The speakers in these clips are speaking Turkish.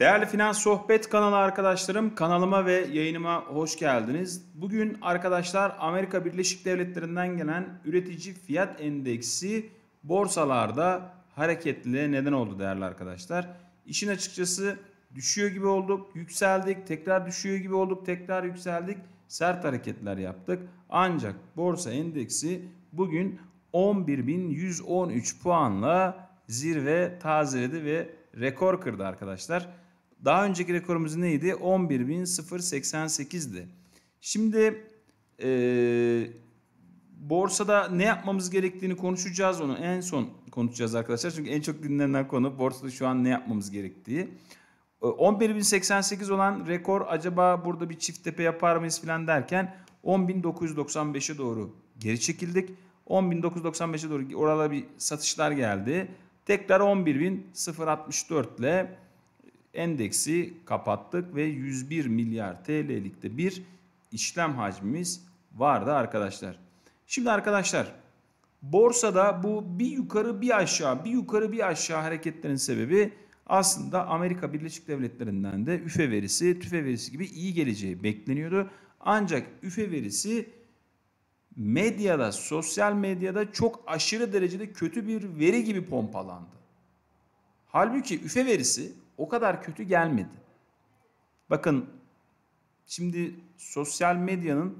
Değerli Finans Sohbet kanalı arkadaşlarım, kanalıma ve yayınıma hoş geldiniz. Bugün arkadaşlar Amerika Birleşik Devletleri'nden gelen üretici fiyat endeksi borsalarda hareketliliğe neden oldu değerli arkadaşlar. İşin açıkçası düşüyor gibi olduk, yükseldik, tekrar düşüyor gibi olduk, tekrar yükseldik. Sert hareketler yaptık. Ancak borsa endeksi bugün 11.113 puanla zirve tazeledi ve rekor kırdı arkadaşlar. Daha önceki rekorumuz neydi? 11.088'di. Şimdi e, borsada ne yapmamız gerektiğini konuşacağız onu. En son konuşacağız arkadaşlar. Çünkü en çok dinlenen konu borsada şu an ne yapmamız gerektiği. 11.088 e, olan rekor acaba burada bir çift tepe yapar mıyız filan derken 10.995'e doğru geri çekildik. 10.995'e doğru orada bir satışlar geldi. Tekrar 11.064 ile endeksi kapattık ve 101 milyar TL'lik de bir işlem hacmimiz vardı arkadaşlar. Şimdi arkadaşlar borsada bu bir yukarı bir aşağı bir yukarı bir aşağı hareketlerin sebebi aslında Amerika Birleşik Devletleri'nden de üfe verisi, tüfe verisi gibi iyi geleceği bekleniyordu. Ancak üfe verisi medyada, sosyal medyada çok aşırı derecede kötü bir veri gibi pompalandı. Halbuki üfe verisi o kadar kötü gelmedi. Bakın şimdi sosyal medyanın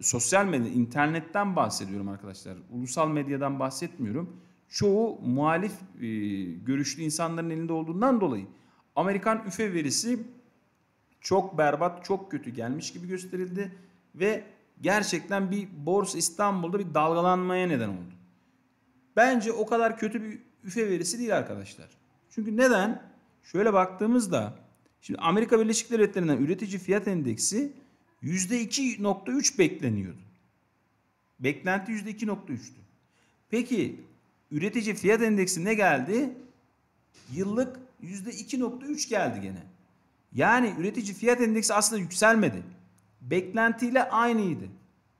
sosyal medya internetten bahsediyorum arkadaşlar. Ulusal medyadan bahsetmiyorum. Çoğu muhalif e, görüşlü insanların elinde olduğundan dolayı Amerikan üfe verisi çok berbat, çok kötü gelmiş gibi gösterildi ve gerçekten bir Borsa İstanbul'da bir dalgalanmaya neden oldu. Bence o kadar kötü bir üfe verisi değil arkadaşlar. Çünkü neden? şöyle baktığımızda şimdi Amerika Birleşik Devletleri'nden üretici fiyat endeksi %2.3 bekleniyordu. Beklenti %2.3'tü. Peki üretici fiyat endeksi ne geldi? Yıllık %2.3 geldi gene. Yani üretici fiyat endeksi aslında yükselmedi. Beklentiyle aynıydı.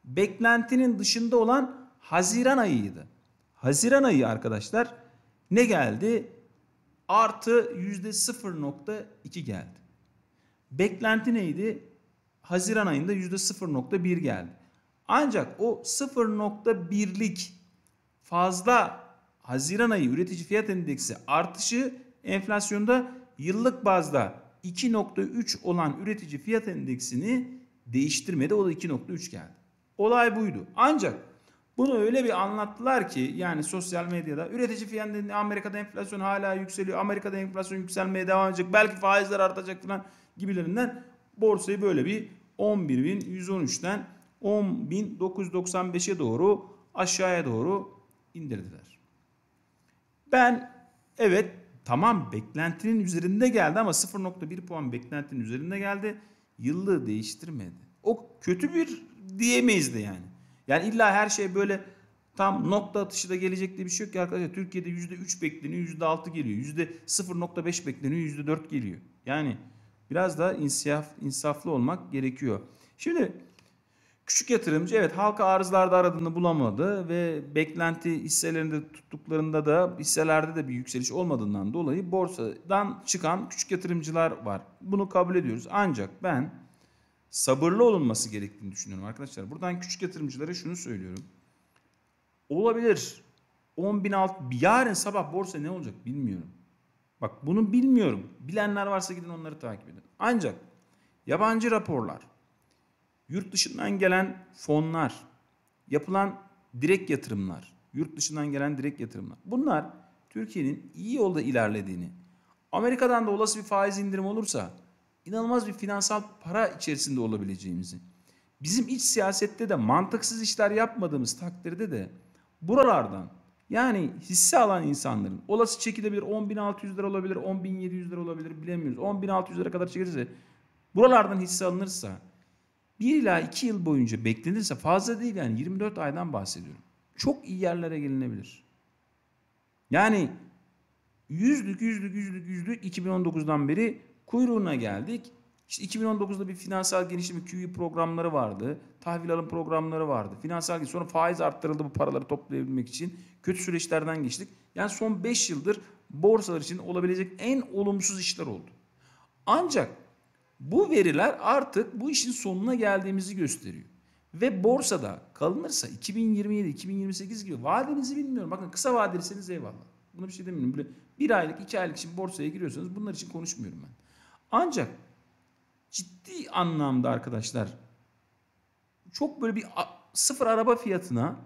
Beklentinin dışında olan Haziran ayıydı. Haziran ayı arkadaşlar ne geldi? artı yüzde %0.2 geldi. Beklenti neydi? Haziran ayında yüzde %0.1 geldi. Ancak o 0.1'lik fazla Haziran ayı üretici fiyat endeksi artışı enflasyonda yıllık bazda 2.3 olan üretici fiyat endeksini değiştirmedi. O da 2.3 geldi. Olay buydu. Ancak bunu öyle bir anlattılar ki yani sosyal medyada üretici fiyatı Amerika'da enflasyon hala yükseliyor. Amerika'da enflasyon yükselmeye devam edecek. Belki faizler artacak falan gibilerinden borsayı böyle bir 11.113'ten 10.995'e doğru aşağıya doğru indirdiler. Ben evet tamam beklentinin üzerinde geldi ama 0.1 puan beklentinin üzerinde geldi. Yıllığı değiştirmedi. O kötü bir diyemeyiz de yani. Yani illa her şey böyle tam nokta atışı da gelecek diye bir şey yok ki arkadaşlar. Türkiye'de yüzde üç bekleniyor, yüzde altı geliyor. yüzde %0.5 bekleniyor, yüzde dört geliyor. Yani biraz daha insaf, insaflı olmak gerekiyor. Şimdi küçük yatırımcı evet halka arzlarda aradığını bulamadı ve beklenti hisselerinde tuttuklarında da hisselerde de bir yükseliş olmadığından dolayı borsadan çıkan küçük yatırımcılar var. Bunu kabul ediyoruz. Ancak ben sabırlı olunması gerektiğini düşünüyorum arkadaşlar. Buradan küçük yatırımcılara şunu söylüyorum. Olabilir. 10 bin alt, yarın sabah borsa ne olacak bilmiyorum. Bak bunu bilmiyorum. Bilenler varsa gidin onları takip edin. Ancak yabancı raporlar, yurt dışından gelen fonlar, yapılan direkt yatırımlar, yurt dışından gelen direkt yatırımlar. Bunlar Türkiye'nin iyi yolda ilerlediğini, Amerika'dan da olası bir faiz indirimi olursa inanılmaz bir finansal para içerisinde olabileceğimizi, bizim iç siyasette de mantıksız işler yapmadığımız takdirde de buralardan yani hisse alan insanların olası çekide çekilebilir 10.600 lira olabilir, 10.700 lira olabilir bilemiyoruz. 10.600 lira kadar çekilirse buralardan hisse alınırsa bir ila iki yıl boyunca beklenirse fazla değil yani 24 aydan bahsediyorum. Çok iyi yerlere gelinebilir. Yani yüzlük yüzlük yüzlük yüzlük 2019'dan beri kuyruğuna geldik. İşte 2019'da bir finansal genişleme QE programları vardı. Tahvil alım programları vardı. Finansal sonra faiz arttırıldı bu paraları toplayabilmek için. Kötü süreçlerden geçtik. Yani son 5 yıldır borsalar için olabilecek en olumsuz işler oldu. Ancak bu veriler artık bu işin sonuna geldiğimizi gösteriyor. Ve borsada kalınırsa 2027-2028 gibi vadenizi bilmiyorum. Bakın kısa vadeliseniz eyvallah. Buna bir şey demiyorum. Böyle bir aylık, iki aylık için borsaya giriyorsanız bunlar için konuşmuyorum ben. Ancak ciddi anlamda arkadaşlar çok böyle bir sıfır araba fiyatına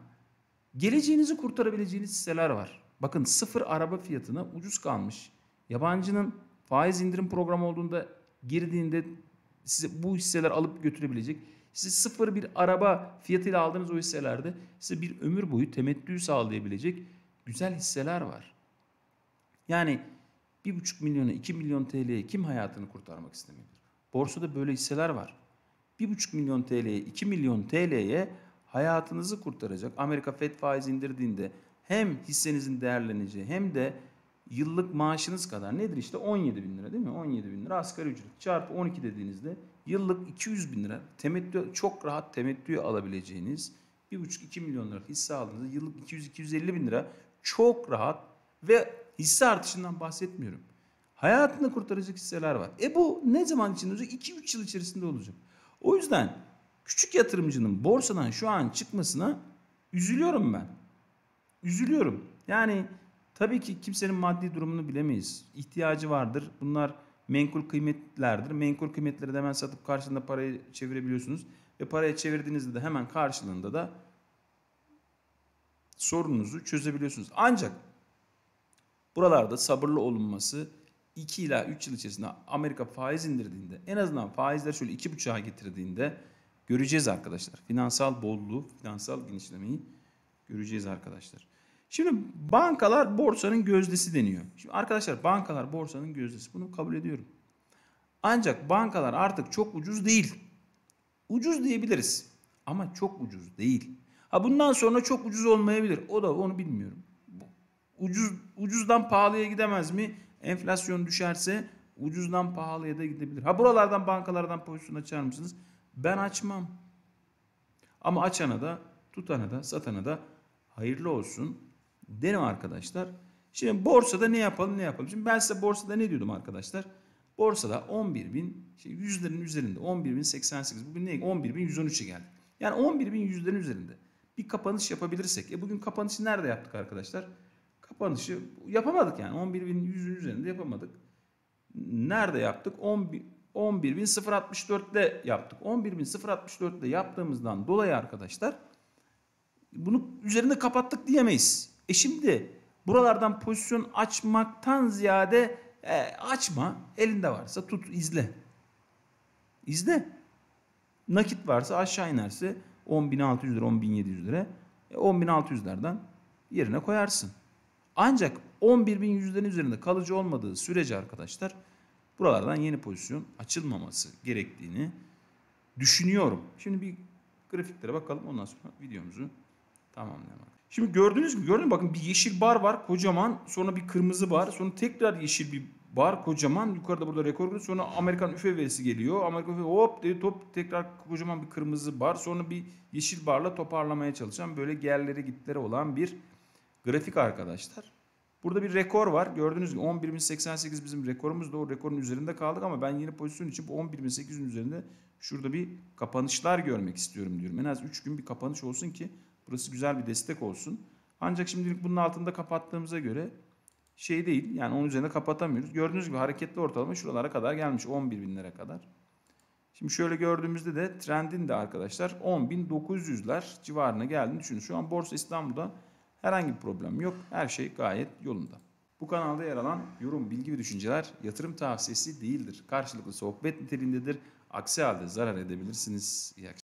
geleceğinizi kurtarabileceğiniz hisseler var. Bakın sıfır araba fiyatına ucuz kalmış. Yabancının faiz indirim programı olduğunda girdiğinde size bu hisseler alıp götürebilecek. size sıfır bir araba fiyatıyla aldığınız o hisselerde size bir ömür boyu temettü sağlayabilecek güzel hisseler var. Yani bir buçuk milyonu iki milyon TL'ye kim hayatını kurtarmak istemiyor? Borsada böyle hisseler var. Bir buçuk milyon TL'ye iki milyon TL'ye hayatınızı kurtaracak. Amerika FED faiz indirdiğinde hem hissenizin değerleneceği hem de yıllık maaşınız kadar nedir işte 17 bin lira değil mi? 17 bin lira asgari ücret çarpı 12 dediğinizde yıllık 200 bin lira temettü çok rahat temettü alabileceğiniz 1,5-2 milyon lira hisse aldığınızda yıllık 200-250 bin lira çok rahat ve Hisse artışından bahsetmiyorum. Hayatını kurtaracak hisseler var. E bu ne zaman için olacak? 2-3 yıl içerisinde olacak. O yüzden küçük yatırımcının borsadan şu an çıkmasına üzülüyorum ben. Üzülüyorum. Yani tabii ki kimsenin maddi durumunu bilemeyiz. İhtiyacı vardır. Bunlar menkul kıymetlerdir. Menkul kıymetleri de hemen satıp karşılığında parayı çevirebiliyorsunuz. Ve paraya çevirdiğinizde de hemen karşılığında da sorununuzu çözebiliyorsunuz. Ancak Buralarda sabırlı olunması 2 ila 3 yıl içerisinde Amerika faiz indirdiğinde en azından faizler şöyle 2,5'a getirdiğinde göreceğiz arkadaşlar. Finansal bolluğu, finansal genişlemeyi göreceğiz arkadaşlar. Şimdi bankalar borsanın gözdesi deniyor. Şimdi arkadaşlar bankalar borsanın gözdesi. Bunu kabul ediyorum. Ancak bankalar artık çok ucuz değil. Ucuz diyebiliriz ama çok ucuz değil. Ha bundan sonra çok ucuz olmayabilir. O da onu bilmiyorum ucuz ucuzdan pahalıya gidemez mi? Enflasyon düşerse ucuzdan pahalıya da gidebilir. Ha buralardan bankalardan pozisyon açar mısınız? Ben açmam. Ama açana da tutana da satana da hayırlı olsun derim arkadaşlar. Şimdi borsada ne yapalım ne yapalım. Şimdi ben size borsada ne diyordum arkadaşlar? Borsada 11 bin, şey yüzlerin üzerinde 11 bin 88. Bugün ne? 11 bin 113'e geldi. Yani 11 bin yüzlerin üzerinde. Bir kapanış yapabilirsek. E bugün kapanışı nerede yaptık arkadaşlar? Kapanışı yapamadık yani. 11 bin 11.100'ün üzerinde yapamadık. Nerede yaptık? 11 bin 11.064'te yaptık. 11 bin 11.064'te yaptığımızdan dolayı arkadaşlar bunu üzerinde kapattık diyemeyiz. E şimdi buralardan pozisyon açmaktan ziyade e, açma. Elinde varsa tut izle. İzle. Nakit varsa aşağı inerse 10.600 lira 10.700 lira. E, 10.600'lerden yerine koyarsın. Ancak 11.100'lerin üzerinde kalıcı olmadığı sürece arkadaşlar buralardan yeni pozisyon açılmaması gerektiğini düşünüyorum. Şimdi bir grafiklere bakalım ondan sonra videomuzu tamamlayalım. Şimdi gördünüz mü gördün mü bakın bir yeşil bar var kocaman sonra bir kırmızı bar sonra tekrar yeşil bir bar kocaman yukarıda burada rekor kırıyor sonra Amerikan üfevesi geliyor Amerikan üfe hop dedi top tekrar kocaman bir kırmızı bar sonra bir yeşil barla toparlamaya çalışan böyle gerlere gitlere olan bir grafik arkadaşlar. Burada bir rekor var. Gördüğünüz gibi 11.088 bizim rekorumuz. Doğru rekorun üzerinde kaldık ama ben yeni pozisyon için bu 11.800'ün üzerinde şurada bir kapanışlar görmek istiyorum diyorum. En az 3 gün bir kapanış olsun ki burası güzel bir destek olsun. Ancak şimdilik bunun altında kapattığımıza göre şey değil. Yani onun üzerine kapatamıyoruz. Gördüğünüz gibi hareketli ortalama şuralara kadar gelmiş. 11 binlere kadar. Şimdi şöyle gördüğümüzde de trendin de arkadaşlar 10.900'ler civarına geldiğini düşünün. Şu an Borsa İstanbul'da Herhangi bir problem yok. Her şey gayet yolunda. Bu kanalda yer alan yorum, bilgi ve düşünceler yatırım tavsiyesi değildir. Karşılıklı sohbet niteliğindedir. Aksi halde zarar edebilirsiniz. İyi akşamlar.